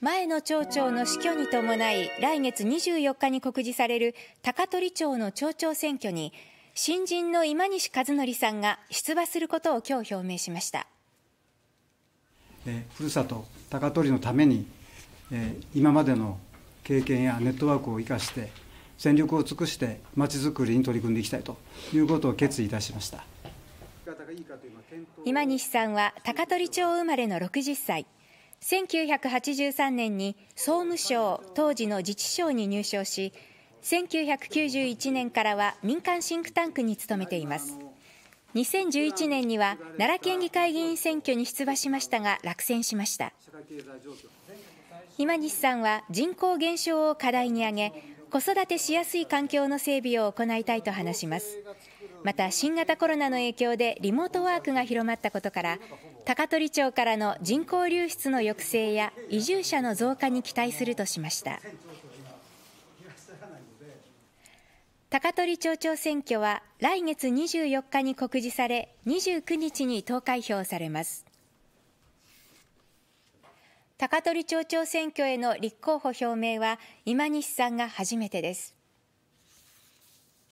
前の町長の死去に伴い来月24日に告示される高取町の町長選挙に新人の今西和則さんが出馬することを今日表明しましたふるさと高取のために今までの経験やネットワークを生かして全力を尽くしてまちづくりに取り組んでいきたいということを決意いたしました今西さんは高取町生まれの60歳1983年に総務省当時の自治省に入省し1991年からは民間シンクタンクに勤めています2011年には奈良県議会議員選挙に出馬しましたが落選しました今西さんは人口減少を課題に挙げ子育てしやすい環境の整備を行いたいと話しますまた新型コロナの影響でリモートワークが広まったことから高取町からの人口流出の抑制や移住者の増加に期待するとしました高取町長選挙は来月24日に告示され29日に投開票されます高取町長選挙への立候補表明は今西さんが初めてです